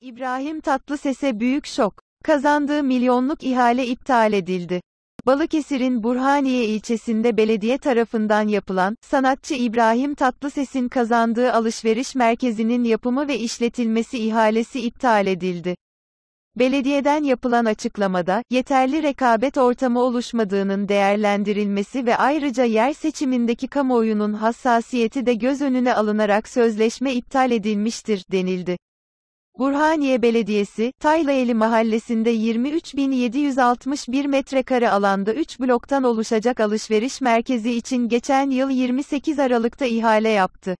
İbrahim Tatlıses'e büyük şok. Kazandığı milyonluk ihale iptal edildi. Balıkesir'in Burhaniye ilçesinde belediye tarafından yapılan, sanatçı İbrahim Tatlıses'in kazandığı alışveriş merkezinin yapımı ve işletilmesi ihalesi iptal edildi. Belediyeden yapılan açıklamada, yeterli rekabet ortamı oluşmadığının değerlendirilmesi ve ayrıca yer seçimindeki kamuoyunun hassasiyeti de göz önüne alınarak sözleşme iptal edilmiştir, denildi. Burhaniye Belediyesi, Taylaeli mahallesinde 23.761 metrekare alanda 3 bloktan oluşacak alışveriş merkezi için geçen yıl 28 Aralık'ta ihale yaptı.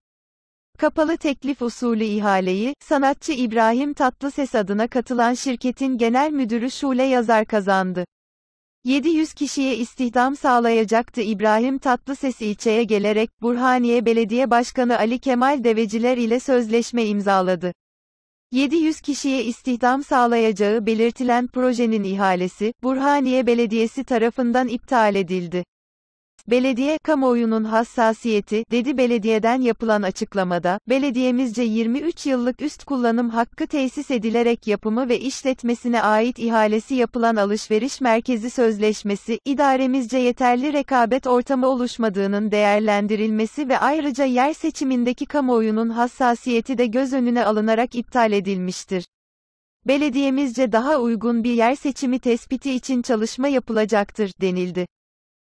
Kapalı teklif usulü ihaleyi, sanatçı İbrahim Tatlıses adına katılan şirketin genel müdürü Şule Yazar kazandı. 700 kişiye istihdam sağlayacaktı İbrahim Tatlıses ilçeye gelerek, Burhaniye Belediye Başkanı Ali Kemal Deveciler ile sözleşme imzaladı. 700 kişiye istihdam sağlayacağı belirtilen projenin ihalesi, Burhaniye Belediyesi tarafından iptal edildi. Belediye, kamuoyunun hassasiyeti, dedi belediyeden yapılan açıklamada, belediyemizce 23 yıllık üst kullanım hakkı tesis edilerek yapımı ve işletmesine ait ihalesi yapılan alışveriş merkezi sözleşmesi, idaremizce yeterli rekabet ortamı oluşmadığının değerlendirilmesi ve ayrıca yer seçimindeki kamuoyunun hassasiyeti de göz önüne alınarak iptal edilmiştir. Belediyemizce daha uygun bir yer seçimi tespiti için çalışma yapılacaktır, denildi.